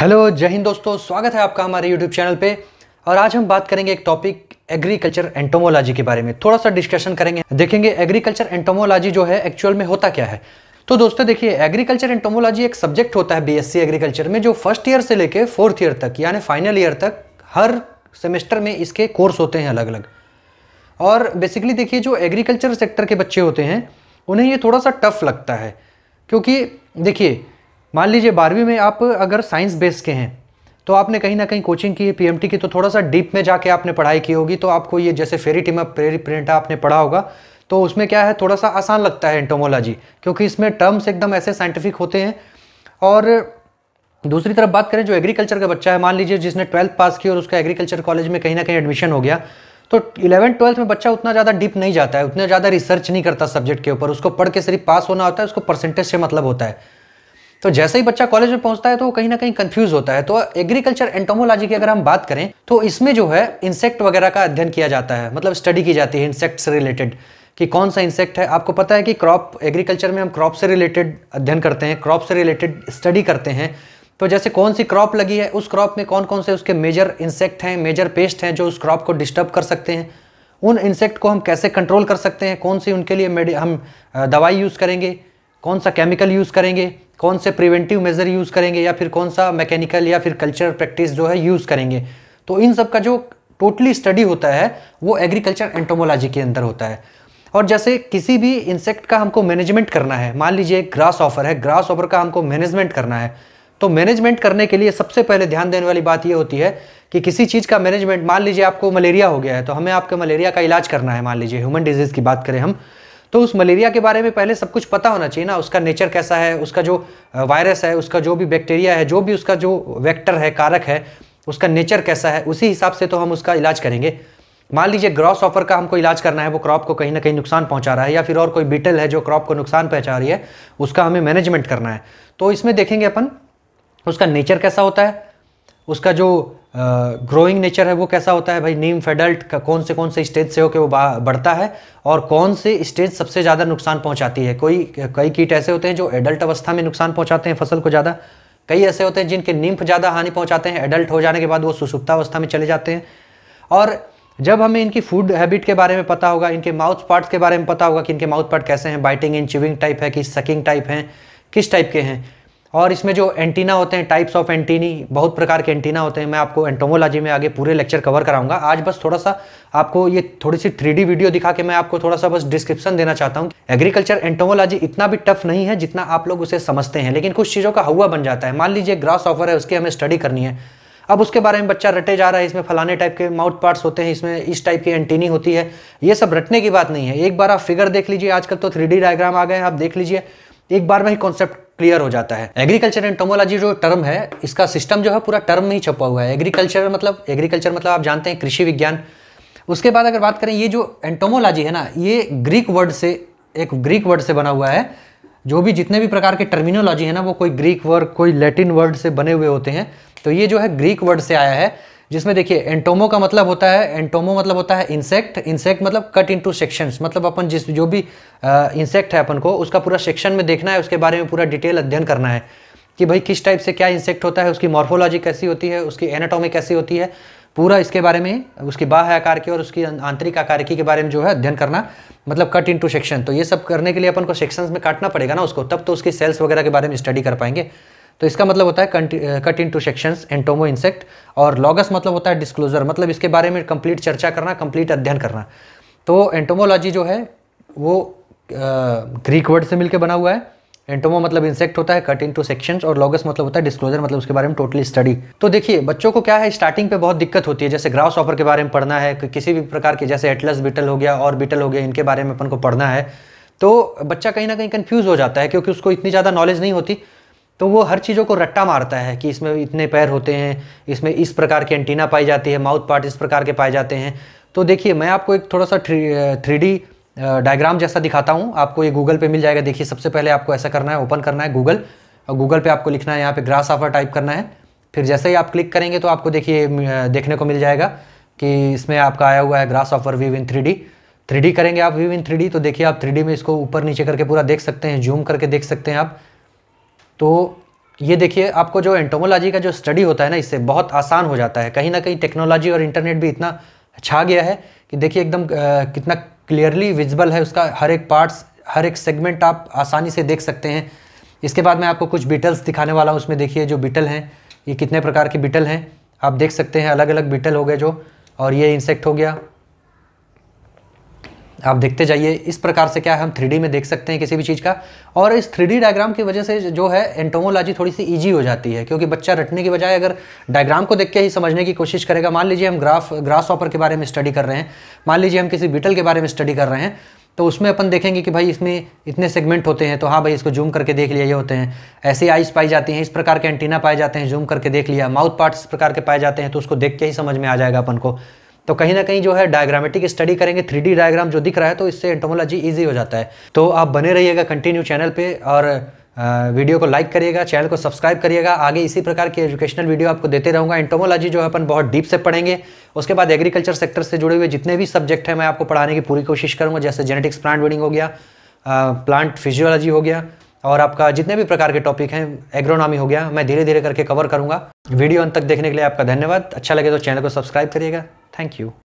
hello जय हिंद दोस्तों स्वागत है आपका हमारे यूट्यूब चैनल पे और आज हम बात करेंगे एक टॉपिक एग्रीकल्चर एंटोमोलॉजी के बारे में थोड़ा सा डिस्कशन करेंगे देखेंगे एग्रीकल्चर एंटोमोलॉजी जो है एक्चुअल में होता क्या है तो दोस्तों देखिए एग्रीकल्चर एंटोमोलॉजी एक सब्जेक्ट होता है बीएससी एग्रीकल्चर में जो फर्स्ट ईयर से लेकर फोर्थ ईयर तक यानी फाइनल ईयर तक हर सेमेस्टर में इसके कोर्स होते हैं अलग अलग और बेसिकली देखिए जो एग्रीकल्चर सेक्टर के बच्चे होते हैं उन्हें ये थोड़ा सा टफ लगता है क्योंकि देखिए मान लीजिए बारहवीं में आप अगर साइंस बेस के हैं तो आपने कहीं ना कहीं कोचिंग की है पीएमटी की तो थोड़ा सा डीप में जाके आपने पढ़ाई की होगी तो आपको ये जैसे फेरी टीम प्रेरी प्रिंटा आपने पढ़ा होगा तो उसमें क्या है थोड़ा सा आसान लगता है एंटोमोलॉजी क्योंकि इसमें टर्म्स एकदम ऐसे साइंटिफिक होते हैं और दूसरी तरफ बात करें जो एग्रीकल्चर का बच्चा है मान लीजिए जिसने ट्वेल्थ पास की और उसका एग्रीकल्चर कॉलेज में कहीं ना कहीं एडमिशन हो गया तो इलेवन ट्वेल्थ में बच्चा उतना ज़्यादा डीप नहीं जाता है उतना ज़्यादा रिसर्च नहीं करता सब्जेक्ट के ऊपर उसको पढ़ के सिर्फ पास होना होता है उसको परसेंटेज से मतलब होता है तो जैसे ही बच्चा कॉलेज में पहुंचता है तो कहीं ना कहीं कंफ्यूज होता है तो एग्रीकल्चर एंटोमोलॉजी की अगर हम बात करें तो इसमें जो है इंसेक्ट वगैरह का अध्ययन किया जाता है मतलब स्टडी की जाती है इंसेक्ट से रिलेटेड कि कौन सा इंसेक्ट है आपको पता है कि क्रॉप एग्रीकल्चर में हम क्रॉप से रिलेटेड अध्ययन करते हैं क्रॉप से रिलेटेड स्टडी करते हैं तो जैसे कौन सी क्रॉप लगी है उस क्रॉप में कौन कौन से उसके मेजर इंसेक्ट हैं मेजर पेस्ट हैं जो उस क्रॉप को डिस्टर्ब कर सकते हैं उन इंसेक्ट को हम कैसे कंट्रोल कर सकते हैं कौन सी उनके लिए हम दवाई यूज़ करेंगे कौन सा केमिकल यूज़ करेंगे कौन से प्रिवेंटिव मेजर यूज़ करेंगे या फिर कौन सा मैकेनिकल या फिर कल्चरल प्रैक्टिस जो है यूज़ करेंगे तो इन सब का जो टोटली स्टडी होता है वो एग्रीकल्चर एंटोमोलॉजी के अंदर होता है और जैसे किसी भी इंसेक्ट का हमको मैनेजमेंट करना है मान लीजिए ग्रास ऑफर है ग्रास ऑफर का हमको मैनेजमेंट करना है तो मैनेजमेंट करने के लिए सबसे पहले ध्यान देने वाली बात यह होती है कि किसी चीज़ का मैनेजमेंट मान लीजिए आपको मलेरिया हो गया है तो हमें आपके मलेरिया का इलाज करना है मान लीजिए ह्यूमन डिजीज़ की बात करें हम तो उस मलेरिया के बारे में पहले सब कुछ पता होना चाहिए ना उसका नेचर कैसा है उसका जो वायरस है उसका जो भी बैक्टीरिया है जो भी उसका जो वेक्टर है कारक है उसका नेचर कैसा है उसी हिसाब से तो हम उसका इलाज करेंगे मान लीजिए ग्रॉस ऑफर का हमको इलाज करना है वो क्रॉप को कहीं ना कहीं नुकसान पहुंचा रहा है या फिर और कोई बीटल है जो क्रॉप को नुकसान पहुंचा रही है उसका हमें मैनेजमेंट करना है तो इसमें देखेंगे अपन उसका नेचर कैसा होता है उसका जो ग्रोइंग नेचर है वो कैसा होता है भाई नीम फेडल्ट का कौन से कौन से स्टेज से होकर वो बढ़ता है और कौन से स्टेज सबसे ज़्यादा नुकसान पहुंचाती है कोई कई कीट ऐसे होते हैं जो एडल्ट अवस्था में नुकसान पहुंचाते हैं फसल को ज़्यादा कई ऐसे होते हैं जिनके निम्फ ज़्यादा हानि पहुँचाते हैं एडल्ट हो जाने के बाद वो सुसुप्तावस्था में चले जाते हैं और जब हमें इनकी फूड हैबिट के बारे में पता होगा इनके माउथ पार्ट्स के बारे में पता होगा कि इनके माउथ पार्ट कैसे हैं बाइटिंग एंड चिविंग टाइप है कि सकिंग टाइप हैं किस टाइप के हैं और इसमें जो एंटीना होते हैं टाइप्स ऑफ एंटीनी बहुत प्रकार के एंटीना होते हैं मैं आपको एंटोमोलॉजी में आगे पूरे लेक्चर कवर कराऊंगा आज बस थोड़ा सा आपको ये थोड़ी सी थ्री वीडियो दिखा के मैं आपको थोड़ा सा बस डिस्क्रिप्शन देना चाहता हूँ एग्रीकल्चर एंटोमोलॉजी इतना भी टफ नहीं है जितना आप लोग उसे समझते हैं लेकिन कुछ चीज़ों का हुआ बन जाता है मान लीजिए ग्रास ऑफर है उसकी हमें स्टडी करनी है अब उसके बारे में बच्चा रटे जा रहा है इसमें फलाने टाइप के माउथ पार्ट्स होते हैं इसमें इस टाइप की एंटीनी होती है ये सब रटने की बात नहीं है एक बार आप फिगर देख लीजिए आजकल तो थ्री डायग्राम आ गए आप देख लीजिए एक बार में ही कॉन्सेप्ट क्लियर हो जाता है एग्रीकल्चर एंटोमोलॉजी जो टर्म है इसका सिस्टम जो है पूरा टर्म में ही छपा हुआ है एग्रीकल्चर मतलब एग्रीकल्चर मतलब आप जानते हैं कृषि विज्ञान उसके बाद अगर बात करें ये जो एंटोमोलॉजी है ना ये ग्रीक वर्ड से एक ग्रीक वर्ड से बना हुआ है जो भी जितने भी प्रकार के टर्मिनोलॉजी है ना वो कोई ग्रीक वर्ड कोई लैटिन वर्ड से बने हुए होते हैं तो ये जो है ग्रीक वर्ड से आया है जिसमें देखिए एंटोमो का मतलब होता है एंटोमो मतलब होता है इंसेक्ट इंसेक्ट मतलब कट इनटू सेक्शंस मतलब अपन जिस जो भी इंसेक्ट है अपन को उसका पूरा सेक्शन में देखना है उसके बारे में पूरा डिटेल अध्ययन करना है कि भाई किस टाइप से क्या इंसेक्ट होता है उसकी मॉर्फोलॉजी कैसी होती है उसकी एनाटोमी कैसी होती है पूरा इसके बारे में उसकी बाह्य आकार की और उसकी आंतरिक आकार की के बारे में जो है अध्ययन करना मतलब कट इनटू सेक्शन तो ये सब करने के लिए अपन को सेक्शंस में काटना पड़ेगा ना उसको तब तो उसकी सेल्स वगैरह के बारे में स्टडी कर पाएंगे तो इसका मतलब होता है cut into sections entomo insect और लॉगस मतलब होता है डिस्क्लोजर मतलब इसके बारे में कंप्लीट चर्चा करना कंप्लीट अध्ययन करना तो एंटोमोलॉजी जो है वो ग्रीक वर्ड से मिलकर बना हुआ है एंटोमो मतलब इंसेक्ट होता है कट इन टू सेक्शंस और लॉगस मतलब होता है डिस्क्लोजर मतलब उसके बारे में टोटली स्टडी तो देखिए बच्चों को क्या है स्टार्टिंग पे बहुत दिक्कत होती है जैसे ग्रास ऑफर के बारे में पढ़ना है कि किसी भी प्रकार के जैसे एटलस बिटल हो गया और बिटल हो गया इनके बारे में अपन को पढ़ना है तो बच्चा कहीं ना कहीं कन्फ्यूज़ हो जाता है क्योंकि उसको इतनी ज़्यादा नॉलेज नहीं होती तो वो हर चीज़ों को रट्टा मारता है कि इसमें इतने पैर होते हैं इसमें इस प्रकार के एंटीना पाई जाती है माउथ पार्ट इस प्रकार के पाए जाते हैं तो देखिए मैं आपको एक थोड़ा सा थ्री डी डायग्राम जैसा दिखाता हूँ आपको ये गूगल पे मिल जाएगा देखिए सबसे पहले आपको ऐसा करना है ओपन करना है गूगल और गूगल पे आपको लिखना है यहाँ पे ग्रास ऑफर टाइप करना है फिर जैसे ही आप क्लिक करेंगे तो आपको देखिए देखने को मिल जाएगा कि इसमें आपका आया हुआ है grasshopper view in three three करेंगे आप व्यू इन थ्री तो देखिए आप थ्री में इसको ऊपर नीचे करके पूरा देख सकते हैं जूम करके देख सकते हैं आप तो ये देखिए आपको जो एंटोमोलॉजी का जो स्टडी होता है ना इससे बहुत आसान हो जाता है कहीं ना कहीं टेक्नोलॉजी और इंटरनेट भी इतना छा अच्छा गया है कि देखिए एकदम कितना क्लियरली विजिबल है उसका हर एक पार्ट्स हर एक सेगमेंट आप आसानी से देख सकते हैं इसके बाद मैं आपको कुछ बीटल्स दिखाने वाला हूँ उसमें देखिए जो बीटल हैं ये कितने प्रकार के बीटल हैं आप देख सकते हैं अलग अलग बीटल हो गए जो और ये इंसेक्ट हो गया आप देखते जाइए इस प्रकार से क्या है हम थ्री में देख सकते हैं किसी भी चीज़ का और इस थ्री डायग्राम की वजह से जो है एंटोमोलॉजी थोड़ी सी ईजी हो जाती है क्योंकि बच्चा रटने की बजाय अगर डायग्राम को देख के ही समझने की कोशिश करेगा मान लीजिए हम ग्राफ ग्रास ऑपर के बारे में स्टडी कर रहे हैं मान लीजिए हम किसी बीटल के बारे में स्टडी कर रहे हैं तो उसमें अपन देखेंगे कि भाई इसमें इतने सेगमेंट होते हैं तो हाँ भाई इसको जूम करके देख लिया ये होते हैं ऐसे आइज पाई जाती हैं इस प्रकार के एंटीना पाए जाते हैं जूम करके देख लिया माउथ पार्ट्स इस प्रकार के पाए जाते हैं तो उसको देख के ही समझ में आ जाएगा अपन को तो कहीं ना कहीं जो है डायग्रामेटिक स्टडी करेंगे थ्री डायग्राम जो दिख रहा है तो इससे एंटोमोलॉजी ईजी हो जाता है तो आप बने रहिएगा कंटिन्यू चैनल पर और वीडियो को लाइक करिएगा चैनल को सब्सक्राइब करिएगा आगे इसी प्रकार की एजुकेशनल वीडियो आपको देते रहूँगा एंटोमोलॉजी जो है अपन बहुत डीप से पढ़ेंगे उसके बाद एग्रीकल्चर सेक्टर से जुड़े हुए जितने भी सब्जेक्ट हैं मैं आपको पढ़ाने की पूरी कोशिश करूँगा जैसे जेनेटिक्स प्लांट ब्रीडिंग हो गया प्लांट फिजियोलॉजी हो गया और आपका जितने भी प्रकार के टॉपिक हैं एग्रोनॉमी हो गया मैं धीरे धीरे करके कवर करूंगा वीडियो अंत तक देखने के लिए आपका धन्यवाद अच्छा लगे तो चैनल को सब्सक्राइब करिएगा थैंक यू